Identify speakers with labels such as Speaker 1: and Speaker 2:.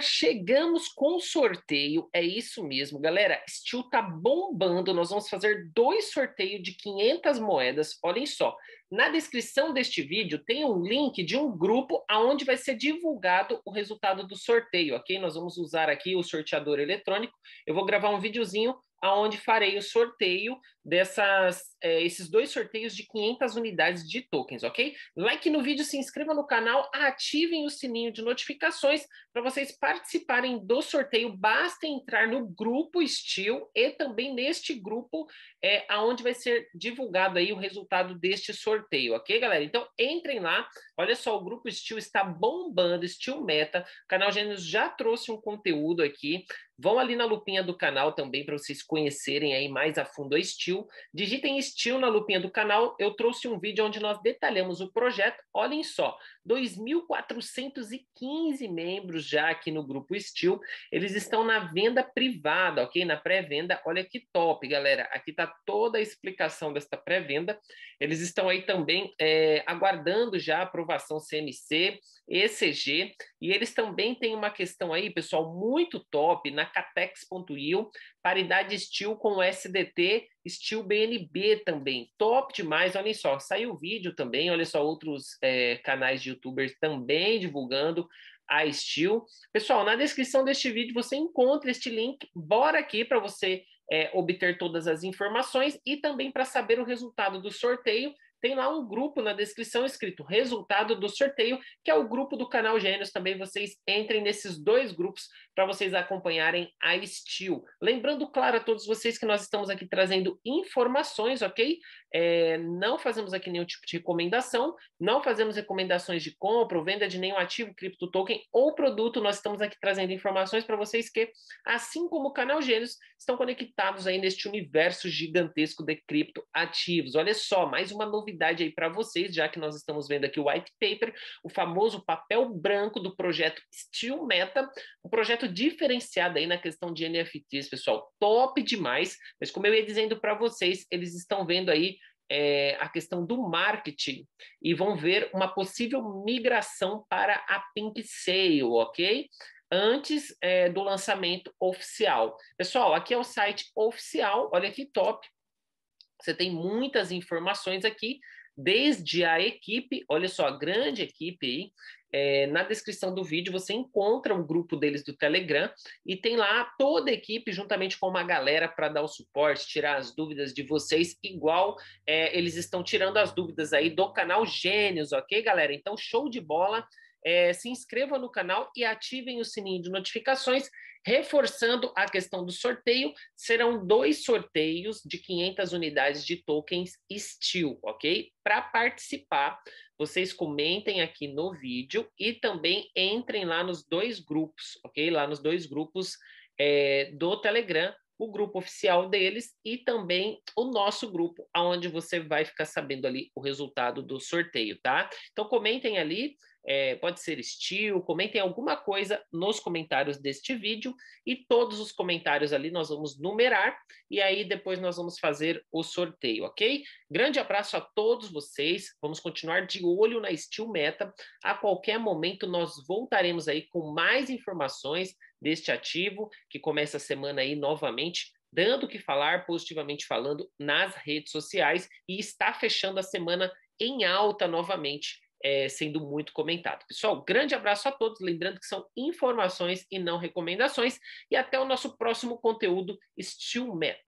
Speaker 1: chegamos com o sorteio. É isso mesmo, galera. Steel tá bombando. Nós vamos fazer dois sorteios de 500 moedas. Olhem só. Na descrição deste vídeo tem um link de um grupo aonde vai ser divulgado o resultado do sorteio, ok? Nós vamos usar aqui o sorteador eletrônico. Eu vou gravar um videozinho aonde farei o sorteio dessas é, esses dois sorteios de 500 unidades de tokens, ok? Like no vídeo, se inscreva no canal, ativem o sininho de notificações para vocês participarem do sorteio. Basta entrar no grupo Steel e também neste grupo é aonde vai ser divulgado aí o resultado deste sorteio, ok, galera? Então entrem lá. Olha só, o grupo Steel está bombando, Steel Meta. O canal Gênios já trouxe um conteúdo aqui. Vão ali na lupinha do canal também para vocês conhecerem aí mais a fundo a Steel. Digitem assistiu na lupinha do canal, eu trouxe um vídeo onde nós detalhamos o projeto. Olhem só, 2.415 membros já aqui no grupo Steel. Eles estão na venda privada, ok? Na pré-venda. Olha que top, galera. Aqui está toda a explicação desta pré-venda. Eles estão aí também é, aguardando já a aprovação CMC, ECG. E eles também têm uma questão aí, pessoal, muito top na catex.io, paridade Steel com SDT estilo BNB também, top demais, olhem só, saiu o vídeo também, olha só, outros é, canais de youtubers também divulgando a Steel. Pessoal, na descrição deste vídeo você encontra este link, bora aqui para você é, obter todas as informações e também para saber o resultado do sorteio, tem lá um grupo na descrição escrito resultado do sorteio, que é o grupo do canal Gênios também. Vocês entrem nesses dois grupos para vocês acompanharem a Steel. Lembrando, claro, a todos vocês que nós estamos aqui trazendo informações, ok? É, não fazemos aqui nenhum tipo de recomendação, não fazemos recomendações de compra ou venda de nenhum ativo, cripto token ou produto. Nós estamos aqui trazendo informações para vocês que, assim como o canal Gênios, estão conectados aí neste universo gigantesco de criptoativos. Olha só, mais uma novidade aí para vocês, já que nós estamos vendo aqui o white paper, o famoso papel branco do projeto Steel Meta, o projeto diferenciada aí na questão de NFTs, pessoal. Top demais. Mas como eu ia dizendo para vocês, eles estão vendo aí é, a questão do marketing e vão ver uma possível migração para a Pink Sale, ok? Antes é, do lançamento oficial. Pessoal, aqui é o site oficial, olha que top. Você tem muitas informações aqui desde a equipe, olha só, a grande equipe aí, é, na descrição do vídeo você encontra o grupo deles do Telegram e tem lá toda a equipe juntamente com uma galera para dar o suporte, tirar as dúvidas de vocês, igual é, eles estão tirando as dúvidas aí do canal Gênios, ok, galera? Então, show de bola! é, se inscrevam no canal e ativem o sininho de notificações, reforçando a questão do sorteio. Serão dois sorteios de 500 unidades de tokens Steel, ok? Para participar, vocês comentem aqui no vídeo e também entrem lá nos dois grupos, ok? Lá nos dois grupos é, do Telegram, o grupo oficial deles e também o nosso grupo, aonde você vai ficar sabendo ali o resultado do sorteio, tá? Então comentem ali é, pode ser estilo, comentem alguma coisa nos comentários deste vídeo e todos os comentários ali nós vamos numerar e aí depois nós vamos fazer o sorteio, ok? Grande abraço a todos vocês, vamos continuar de olho na Steel Meta, a qualquer momento nós voltaremos aí com mais informações deste ativo que começa a semana aí novamente dando o que falar, positivamente falando nas redes sociais e está fechando a semana em alta novamente é, sendo muito comentado. Pessoal, grande abraço a todos. Lembrando que são informações e não recomendações. E até o nosso próximo conteúdo, Steel Metal.